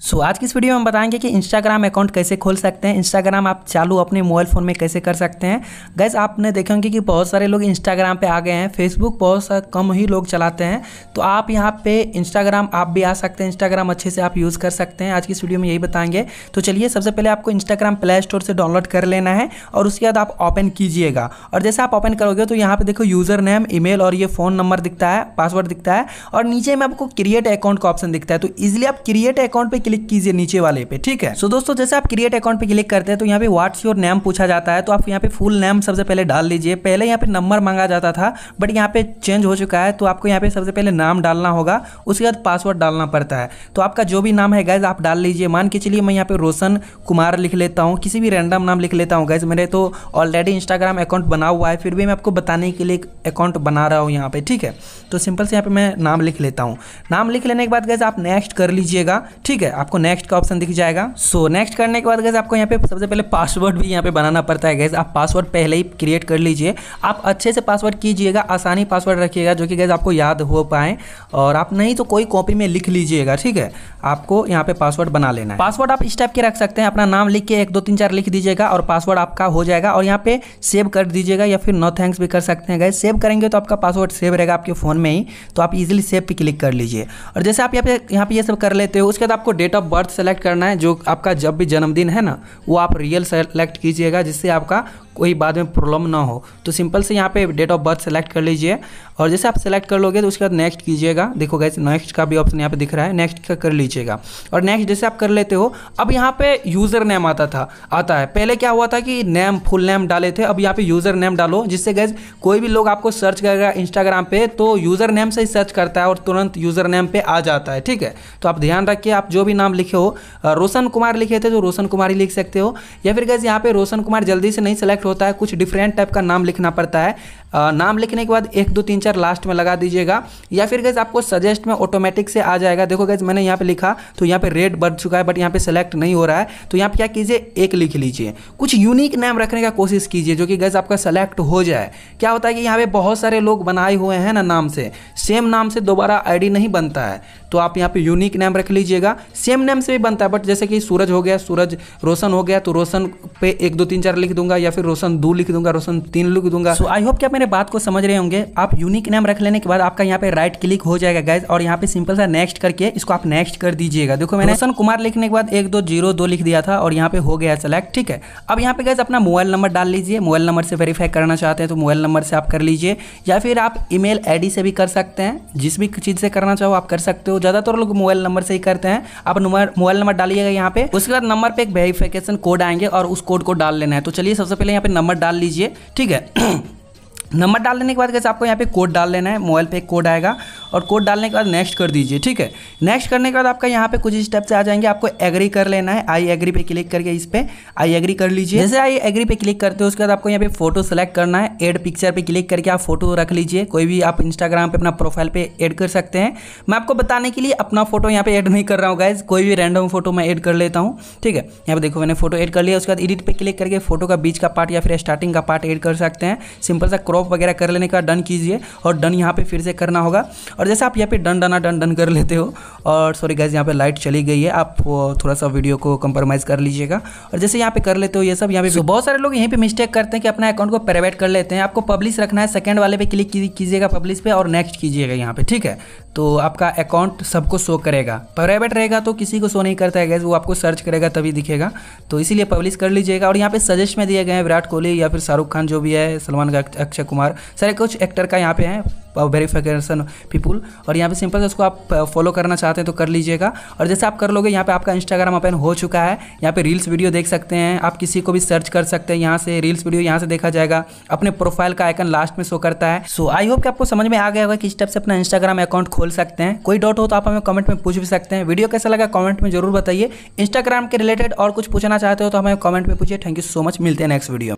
सो so, आज की इस वीडियो में हम बताएंगे कि इंस्टाग्राम अकाउंट कैसे खोल सकते हैं इंस्टाग्राम आप चालू अपने मोबाइल फ़ोन में कैसे कर सकते हैं गैस आपने देखे होंगे कि बहुत सारे लोग इंस्टाग्राम पे आ गए हैं फेसबुक बहुत सा कम ही लोग चलाते हैं तो आप यहाँ पे इंस्टाग्राम आप भी आ सकते हैं इंस्टाग्राम अच्छे से आप यूज़ कर सकते हैं आज की इस वीडियो में यही बताएंगे तो चलिए सबसे पहले आपको इंस्टाग्राम प्ले स्टोर से डाउनलोड कर लेना है और उसके बाद आप ओपन कीजिएगा और जैसे आप ओपन करोगे तो यहाँ पर देखो यूज़र नेम मेल और ये फ़ोन नंबर दिखता है पासवर्ड दिखता है और नीचे में आपको क्रिएट अकाउंट का ऑप्शन दिखता है तो ईजिली आप क्रिएट अकाउंट पर क्लिक कीजिए नीचे वाले पे ठीक है सो so, दोस्तों जैसे आप क्रिएट अकाउंट पे क्लिक करते हैं तो यहाँ पे व्हाट्स योर नेम पूछा जाता है तो आप यहाँ पे फुल नेम सबसे पहले डाल लीजिए पहले यहाँ पे नंबर मांगा जाता था बट यहाँ पे चेंज हो चुका है तो आपको यहाँ पे सबसे पहले नाम डालना होगा उसके बाद पासवर्ड डालना पड़ता है तो आपका जो भी नाम है गैज आप डाल लीजिए मान के चलिए मैं यहाँ पे रोशन कुमार लिख लेता हूँ किसी भी रैंडम नाम लिख लेता हूँ गैज मेरे तो ऑलरेडी इंस्टाग्राम अकाउंट बना हुआ है फिर भी मैं आपको बताने के लिए अकाउंट बना रहा हूँ यहाँ पे ठीक है तो सिंपल से यहाँ पे मैं नाम लिख लेता हूँ नाम लिख लेने के बाद गैज आप नेक्स्ट कर लीजिएगा ठीक है आपको नेक्स्ट का ऑप्शन दिख जाएगा सो so, नेक्स्ट करने के बाद गैस आपको यहाँ पे सबसे पहले पासवर्ड भी यहाँ पे बनाना पड़ता है गैस आप पासवर्ड पहले ही क्रिएट कर लीजिए आप अच्छे से पासवर्ड कीजिएगा आसानी पासवर्ड रखिएगा जो कि गैस आपको याद हो पाए और आप नहीं तो कोई कॉपी में लिख लीजिएगा ठीक है आपको यहाँ पे पासवर्ड बना लेना है पासवर्ड आप इस टाइप के रख सकते हैं अपना नाम लिख के एक दो तीन चार लिख दीजिएगा और पासवर्ड आपका हो जाएगा और यहाँ पे सेव कर दीजिएगा या फिर नो थैंक्स भी कर सकते हैं गैस सेव करेंगे तो आपका पासवर्ड सेव रहेगा आपके फ़ोन में ही तो आप इजिली सेव पर क्लिक कर लीजिए और जैसे आप यहाँ पे यहाँ पे ये सब कर लेते हो उसके बाद आपको date date of birth select करना है जो आपका जब भी जन्मदिन है ना वो आप रियल सेलेक्ट कीजिएगा जिससे आपका कोई बाद में प्रॉब्लम ना हो तो सिंपल से यहाँ पे डेट ऑफ बर्थ सेलेक्ट कर लीजिए और जैसे आप सेलेक्ट कर लोगे तो उसके बाद नेक्स्ट कीजिएगा देखो गैस नेक्स्ट का भी ऑप्शन यहाँ पे दिख रहा है नेक्स्ट का कर लीजिएगा और नेक्स्ट जैसे आप कर लेते हो अब यहाँ पे यूज़र नेम आता था आता है पहले क्या हुआ था कि नेम फुल नेम डाले थे अब यहाँ पे यूज़र नेम डालो जिससे गैस कोई भी लोग आपको सर्च करेगा इंस्टाग्राम पर तो यूज़र नेम से ही सर्च करता है और तुरंत यूज़र नेम पर आ जाता है ठीक है तो आप ध्यान रखिए आप जो भी नाम लिखे हो रोशन कुमार लिखे थे तो रोशन कुमार ही लिख सकते हो या फिर गैस यहाँ पे रोशन कुमार जल्दी से नहीं सेलेक्ट होता है कुछ डिफरेंट टाइप का नाम लिखना पड़ता है आ, नाम लिखने के बाद एक दो तीन चार लास्ट में लगा दीजिएगा या फिर गैज आपको सजेस्ट में ऑटोमेटिक से आ जाएगा देखो गैज मैंने यहाँ पे लिखा तो यहाँ पे रेड बढ़ चुका है बट यहाँ पे सेलेक्ट नहीं हो रहा है तो यहाँ पे क्या कीजिए एक लिख लीजिए कुछ यूनिक नाम रखने का कोशिश कीजिए जो कि गैज आपका सेलेक्ट हो जाए क्या होता है कि यहाँ पे बहुत सारे लोग बनाए हुए हैं ना नाम से सेम नाम से दोबारा आई नहीं बनता है तो आप यहाँ पे यूनिक नेम रख लीजिएगा सेम नेम से भी बनता है बट जैसे कि सूरज हो गया सूरज रोशन हो गया तो रोशन पे एक दो तीन चार लिख दूंगा या फिर रोशन दो लिख दूंगा रोशन तीन लिख दूंगा सो आई होप कि आप मेरे बात को समझ रहे होंगे आप यूनिक नेम रख लेने के बाद आपका यहाँ पे राइट क्लिक हो जाएगा गैस और यहाँ पे सिंपल सा नेक्स्ट करके इसको आप नेक्स्ट कर दीजिएगा देखो मैंने रोशन कुमार लिखने के बाद एक दो जीरो दो लिख दिया था और यहाँ पे हो गया सेलेक्ट ठीक है अब यहाँ पे गैस अपना मोबाइल नंबर डाल लीजिए मोबाइल नंबर से वेरीफाई करना चाहते हैं तो मोबाइल नंबर से आप कर लीजिए या फिर आप ईमेल आईडी से भी कर सकते हैं जिस भी चीज़ से करना चाहो आप कर सकते हो ज़्यादातर लोग मोबाइल नंबर से ही करते हैं आप मोबाइल नंबर डालिएगा यहाँ पे उसके बाद नंबर पर एक वेरिफिकेशन कोड आएंगे और उस कोड को डाल लेना है तो चलिए सबसे पहले यहाँ पे नंबर डाल लीजिए ठीक है नंबर डाल लेने के बाद कैसे आपको यहाँ पे कोड डाल लेना है मोबाइल पे एक कोड आएगा और कोड डालने के बाद नेक्स्ट कर दीजिए ठीक है नेक्स्ट करने के बाद आपका यहाँ पे कुछ स्टेप से आ जाएंगे आपको एग्री कर लेना है आई एग्री पे क्लिक करके इस पर आई एग्री कर लीजिए जैसे आई एग्री पे क्लिक करते हो उसके बाद आपको यहाँ पे फोटो सेलेक्ट करना है एड पिक्चर पर क्लिक करके आप फोटो रख लीजिए कोई भी आप इंस्टाग्राम पर अपना प्रोफाइल पर एड कर सकते हैं मैं आपको बताने के लिए अपना फोटो यहाँ पे एड नहीं कर रहा हूँ गाइज कोई भी रैंडम फोटो मैं एड कर लेता हूँ ठीक है यहाँ पर देखो मैंने फोटो एड कर लिया उसके बाद एडिट पर क्लिक करके फोटो का बीच का पार्ट या फिर स्टार्टिंग का पार्ट एड कर सकते हैं सिंपल सा क्रॉप वगैरह कर लेने का डन कीजिए और डन यहाँ पे फिर से करना होगा और जैसे आप यहाँ पे डन डना डन डन कर लेते हो और सॉरी गैस यहाँ पे लाइट चली गई है आप थोड़ा सा वीडियो को कंप्रोमाइज़ कर लीजिएगा और जैसे यहाँ पे कर लेते हो ये सब यहाँ पे so, बहुत सारे लोग यहीं पे मिस्टेक करते हैं कि अपना अकाउंट को प्राइवेट कर लेते हैं आपको पब्लिश रखना है सेकंड वाले पे क्लिक कीजिएगा पब्लिश पे और नेक्स्ट कीजिएगा यहाँ पे ठीक है तो आपका अकाउंट सबको शो करेगा प्राइवेट रहेगा तो किसी को शो नहीं करता है गैस वो आपको सर्च करेगा तभी दिखेगा तो इसीलिए पब्लिश कर लीजिएगा और यहाँ पे सजेस्ट में दिए गए हैं विराट कोहली या फिर शाहरुख खान जो भी है सलमान अक्षय कुमार सारे कुछ एक्टर का यहाँ पे है वेरीफिकेशन पीपुल और यहाँ पे सिंपल से उसको आप फॉलो करना चाहते हैं तो कर लीजिएगा और जैसे आप कर लोगे यहाँ पे आपका इंस्टाग्राम ओपन हो चुका है यहाँ पे रील्स वीडियो देख सकते हैं आप किसी को भी सर्च कर सकते हैं यहाँ से रील्स वीडियो यहाँ से देखा जाएगा अपने प्रोफाइल का आइकन लास्ट में शो करता है सो आई होप कि आपको समझ में आ गया होगा किस स्टेप से अपना इंस्टाग्राम अकाउंट खोल बोल सकते हैं कोई डाउट हो तो आप हमें कमेंट में पूछ भी सकते हैं वीडियो कैसा लगा कमेंट में जरूर बताइए इंस्टाग्राम के रिलेटेड और कुछ पूछना चाहते हो तो हमें कमेंट में पूछिए थैंक यू सो मच मिलते हैं नेक्स्ट वीडियो